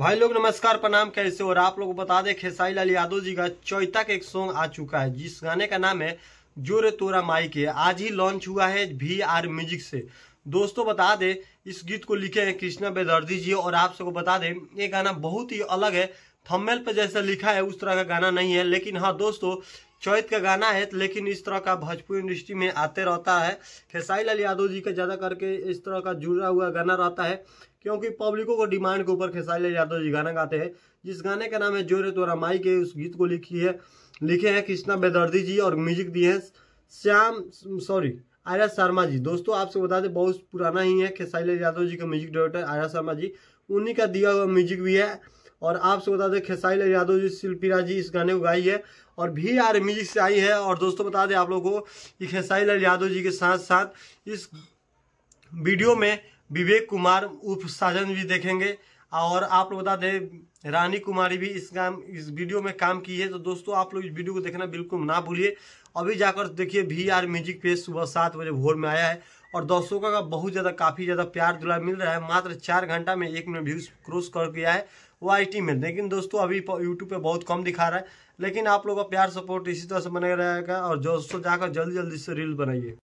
भाई लोग नमस्कार प्रणाम कैसे और आप लोग बता दें खेसाई लाल यादव जी का चौथा का एक सॉन्ग आ चुका है जिस गाने का नाम है जोरे तोरा माई के आज ही लॉन्च हुआ है वी आर म्यूजिक से दोस्तों बता दें इस गीत को लिखे हैं कृष्णा बेदर्दी जी और आप सबको बता दें ये गाना बहुत ही अलग है थंबनेल पे जैसा लिखा है उस तरह का गाना नहीं है लेकिन हाँ दोस्तों चौथ का गाना है लेकिन इस तरह का भोजपुरी इंडस्ट्री में आते रहता है खेसाई लाल यादव जी का ज़्यादा करके इस तरह का जुड़ा हुआ गाना रहता है क्योंकि पब्लिकों को डिमांड के ऊपर खेसाई लाल यादव जी गाना गाते हैं जिस गाने का नाम है जोरे तोरा माई के उस गीत को लिखी है लिखे हैं कृष्णा बेदर्दी जी और म्यूजिक दिए हैं श्याम सॉरी आर्या शर्मा जी दोस्तों आपसे बता दें बहुत पुराना ही है खेसाई लाल यादव जी का म्यूजिक डायरेक्टर आर्या शर्मा जी उन्हीं का दिया हुआ म्यूजिक भी है और आपसे बता दें खेसाई लाल यादव जी शिल्पीरा जी इस गाने को गाई है और भी आर म्यूजिक से आई है और दोस्तों बता दें आप लोगों को कि खेसाई लाल यादव जी के साथ साथ इस वीडियो में विवेक कुमार उर्फ साजन भी देखेंगे और आप लोग बता दें रानी कुमारी भी इस काम इस वीडियो में काम की है तो दोस्तों आप लोग इस वीडियो को देखना बिल्कुल ना भूलिए अभी जाकर देखिए वी आर म्यूजिक पे सुबह सात बजे भोर में आया है और दोस्तों का बहुत ज़्यादा काफ़ी ज़्यादा प्यार दुलार मिल रहा है मात्र चार घंटा में एक मिनट व्यूज़ क्रॉस कर गया है वो वाई में लेकिन दोस्तों अभी यूट्यूब पे बहुत कम दिखा रहा है लेकिन आप लोगों का प्यार सपोर्ट इसी तरह से बने रहेगा और दोस्तों जाकर जल्दी जल्दी से रील बनाइए